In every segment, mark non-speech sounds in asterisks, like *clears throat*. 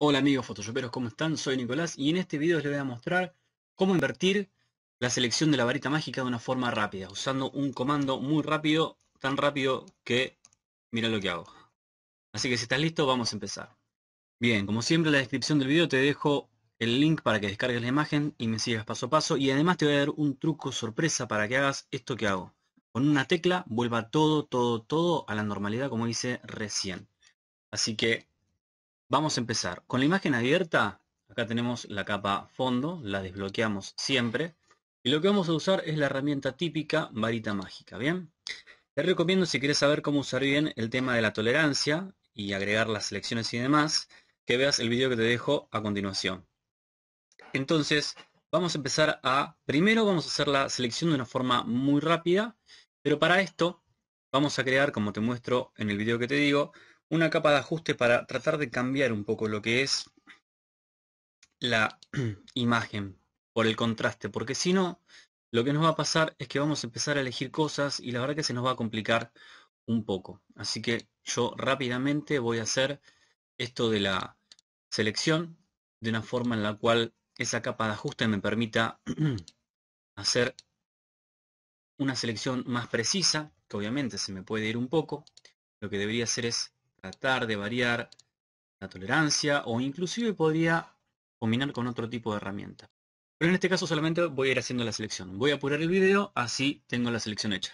Hola amigos photoshoperos, ¿cómo están? Soy Nicolás y en este video les voy a mostrar cómo invertir la selección de la varita mágica de una forma rápida, usando un comando muy rápido, tan rápido que mira lo que hago. Así que si estás listo, vamos a empezar. Bien, como siempre en la descripción del video te dejo el link para que descargues la imagen y me sigas paso a paso y además te voy a dar un truco sorpresa para que hagas esto que hago. Con una tecla vuelva todo, todo, todo a la normalidad como hice recién. Así que Vamos a empezar. Con la imagen abierta, acá tenemos la capa fondo, la desbloqueamos siempre. Y lo que vamos a usar es la herramienta típica varita mágica, ¿bien? Te recomiendo si quieres saber cómo usar bien el tema de la tolerancia y agregar las selecciones y demás, que veas el video que te dejo a continuación. Entonces, vamos a empezar a... Primero vamos a hacer la selección de una forma muy rápida, pero para esto vamos a crear, como te muestro en el video que te digo, una capa de ajuste para tratar de cambiar un poco lo que es la *clears throat* imagen por el contraste, porque si no, lo que nos va a pasar es que vamos a empezar a elegir cosas y la verdad que se nos va a complicar un poco. Así que yo rápidamente voy a hacer esto de la selección de una forma en la cual esa capa de ajuste me permita *clears throat* hacer una selección más precisa, que obviamente se me puede ir un poco. Lo que debería hacer es tratar de variar la tolerancia o inclusive podría combinar con otro tipo de herramienta. Pero en este caso solamente voy a ir haciendo la selección. Voy a apurar el video, así tengo la selección hecha.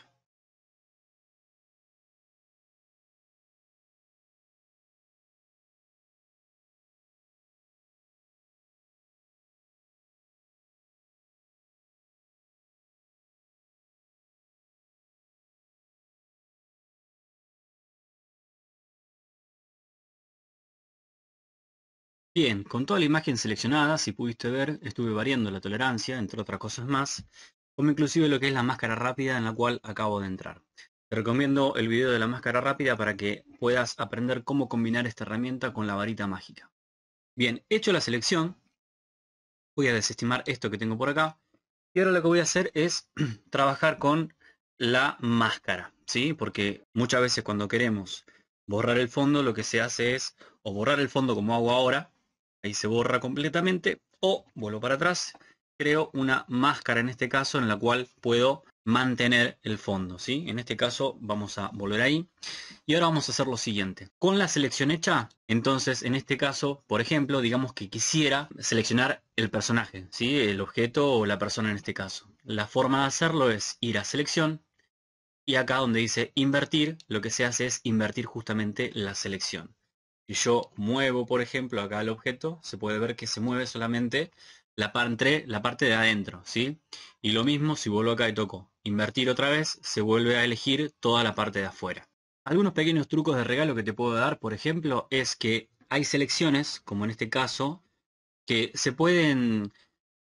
Bien, con toda la imagen seleccionada, si pudiste ver, estuve variando la tolerancia, entre otras cosas más, como inclusive lo que es la máscara rápida en la cual acabo de entrar. Te recomiendo el video de la máscara rápida para que puedas aprender cómo combinar esta herramienta con la varita mágica. Bien, hecho la selección, voy a desestimar esto que tengo por acá, y ahora lo que voy a hacer es *clears throat* trabajar con la máscara, ¿sí? Porque muchas veces cuando queremos borrar el fondo, lo que se hace es, o borrar el fondo como hago ahora, ahí se borra completamente, o vuelvo para atrás, creo una máscara en este caso en la cual puedo mantener el fondo, ¿sí? En este caso vamos a volver ahí y ahora vamos a hacer lo siguiente. Con la selección hecha, entonces en este caso, por ejemplo, digamos que quisiera seleccionar el personaje, ¿sí? El objeto o la persona en este caso. La forma de hacerlo es ir a selección y acá donde dice invertir, lo que se hace es invertir justamente la selección y yo muevo, por ejemplo, acá el objeto, se puede ver que se mueve solamente la parte, la parte de adentro, ¿sí? Y lo mismo si vuelvo acá y toco invertir otra vez, se vuelve a elegir toda la parte de afuera. Algunos pequeños trucos de regalo que te puedo dar, por ejemplo, es que hay selecciones, como en este caso, que se pueden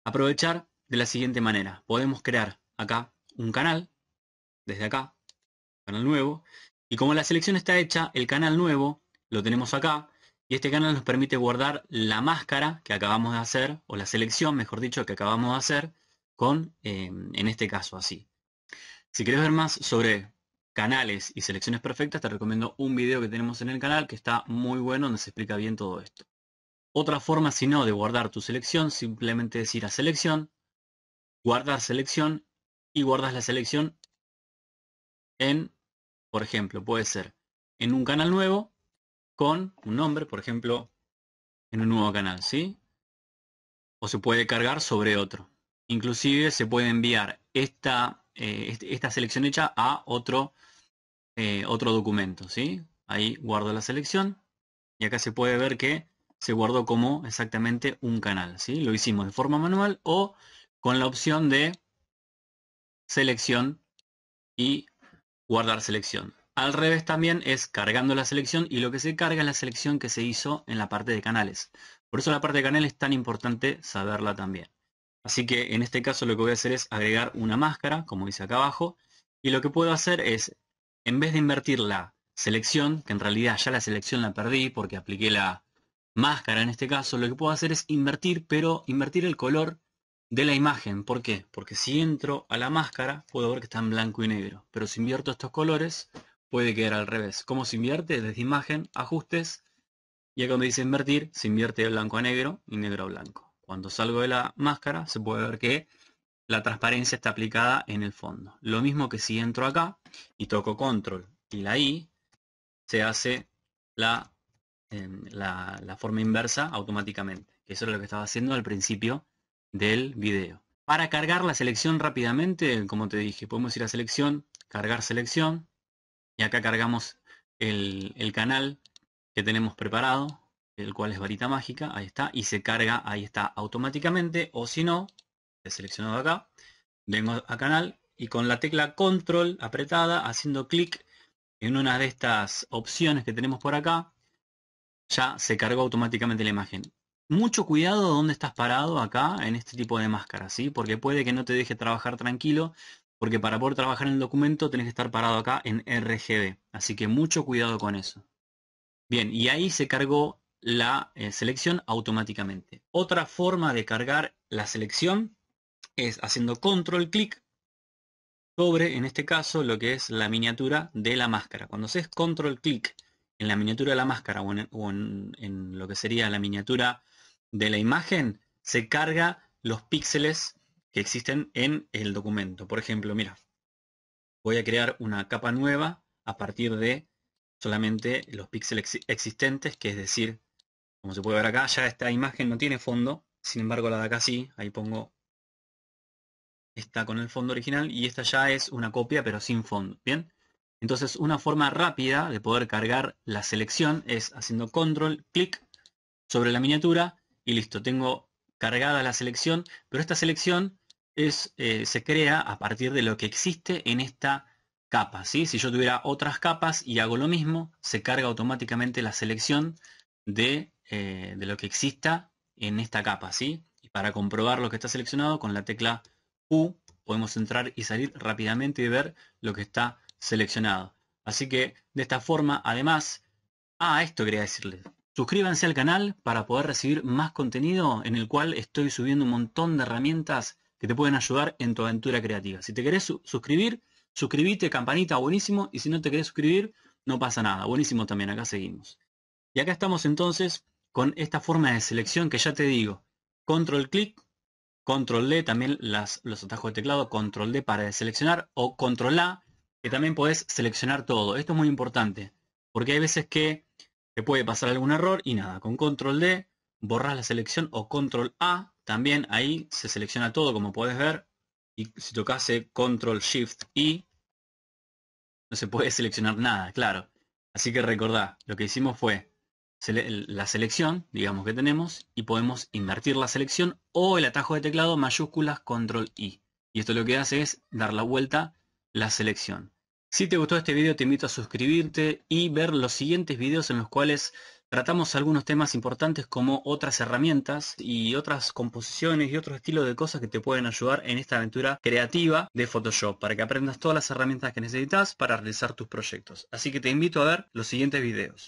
aprovechar de la siguiente manera. Podemos crear acá un canal, desde acá, canal nuevo, y como la selección está hecha, el canal nuevo lo tenemos acá. Y este canal nos permite guardar la máscara que acabamos de hacer, o la selección, mejor dicho, que acabamos de hacer, con, em, en este caso, así. Si quieres ver más sobre canales y selecciones perfectas, te recomiendo un video que tenemos en el canal que está muy bueno, donde se explica bien todo esto. Otra forma, si no, de guardar tu selección, simplemente es ir a selección, guardar selección y guardas la selección en, por ejemplo, puede ser en un canal nuevo con un nombre, por ejemplo, en un nuevo canal, ¿sí? O se puede cargar sobre otro. Inclusive se puede enviar esta, eh, selección hecha a otro, eh, otro documento, ¿sí? Ahí guardo la selección y acá se puede ver que se guardó como exactamente un canal, ¿sí? Lo hicimos de forma manual o con la opción de selección y guardar selección. Al revés también es cargando la selección y lo que se carga es la selección que se hizo en la parte de canales. Por eso la parte de canales es tan importante saberla también. Así que en este caso lo que voy a hacer es agregar una máscara, como dice acá abajo, y lo que puedo hacer es, en vez de invertir la selección, que en realidad ya la selección la perdí porque apliqué la máscara en este caso, lo que puedo hacer es invertir, pero invertir el color de la imagen. ¿Por qué? Porque si entro a la máscara, puedo ver que está en blanco y negro. Pero si invierto estos colores, puede quedar al revés. ¿Cómo se invierte? Desde imagen, ajustes, y cuando donde dice invertir, se invierte de blanco a negro y negro a blanco. Cuando salgo de la máscara, se puede ver que la transparencia está aplicada en el fondo. Lo mismo que si entro acá y toco control y la I, se hace la, em, la, forma inversa automáticamente. Eso es lo que estaba haciendo al principio del video. Para cargar la selección rápidamente, como te dije, podemos ir a selección, cargar selección, y acá cargamos el, canal que tenemos preparado, el cual es varita mágica, ahí está, y se carga, ahí está, automáticamente, o si no, seleccionado acá, vengo a canal y con la tecla control apretada, haciendo clic en una de estas opciones que tenemos por acá, ya se cargó automáticamente la imagen. Mucho cuidado donde estás parado acá en este tipo de máscara ¿sí? porque puede que no te deje trabajar tranquilo porque para poder trabajar en el documento tenés que estar parado acá en RGB, así que mucho cuidado con eso. Bien, y ahí se cargó la eh, selección automáticamente. Otra forma de cargar la selección es haciendo control clic sobre, en este caso, lo que es la miniatura de la máscara. Cuando haces control clic en la miniatura de la máscara o, en, en lo que sería la miniatura de la imagen, se carga los píxeles que existen en el documento. Por ejemplo, mira, voy a crear una capa nueva a partir de solamente los píxeles existentes, que es decir, como se puede ver acá, ya esta imagen no tiene fondo, sin embargo la de acá sí, ahí pongo esta con el fondo original y esta ya es una copia pero sin fondo, ¿bien? Entonces una forma rápida de poder cargar la selección es haciendo control, clic sobre la miniatura y listo, tengo cargada la selección, pero esta selección es, eh, se crea a partir de lo que existe en esta capa. Si yo tuviera otras capas y hago lo mismo, se carga automáticamente la selección eh, de, lo que exista en esta capa. ¿sí? Y para comprobar lo que está seleccionado, con la tecla U podemos entrar y salir rápidamente y ver lo que está seleccionado. Así que de esta forma, además, ah, esto quería decirles. Suscríbanse al canal para poder recibir más contenido en el cual estoy subiendo un montón de herramientas te pueden ayudar en tu aventura creativa. Si te querés suscribir, suscribite, campanita, buenísimo. Y si no te querés suscribir, no pasa nada. Buenísimo también, acá seguimos. Y acá estamos entonces con esta forma de selección que ya te digo. Control clic, control de también las, los atajos de teclado, control D para seleccionar o control A, que también podés seleccionar todo. Esto es muy importante, porque hay veces que te puede pasar algún error y nada, con control D borras la selección o control A, también ahí se selecciona todo como puedes ver. Y si tocase control shift I, no se puede *laughs* seleccionar nada, claro. Así que recordá, lo que hicimos fue la selección, digamos que tenemos, y podemos invertir la selección o el atajo de teclado mayúsculas control I. Y esto lo que hace es dar la vuelta la selección. Si te gustó este video te invito a suscribirte y ver los siguientes videos en los cuales Tratamos algunos temas importantes como otras herramientas y otras composiciones y otro estilo de cosas que te pueden ayudar en esta aventura creativa de Photoshop para que aprendas todas las herramientas que necesitas para realizar tus proyectos. Así que te invito a ver los siguientes videos.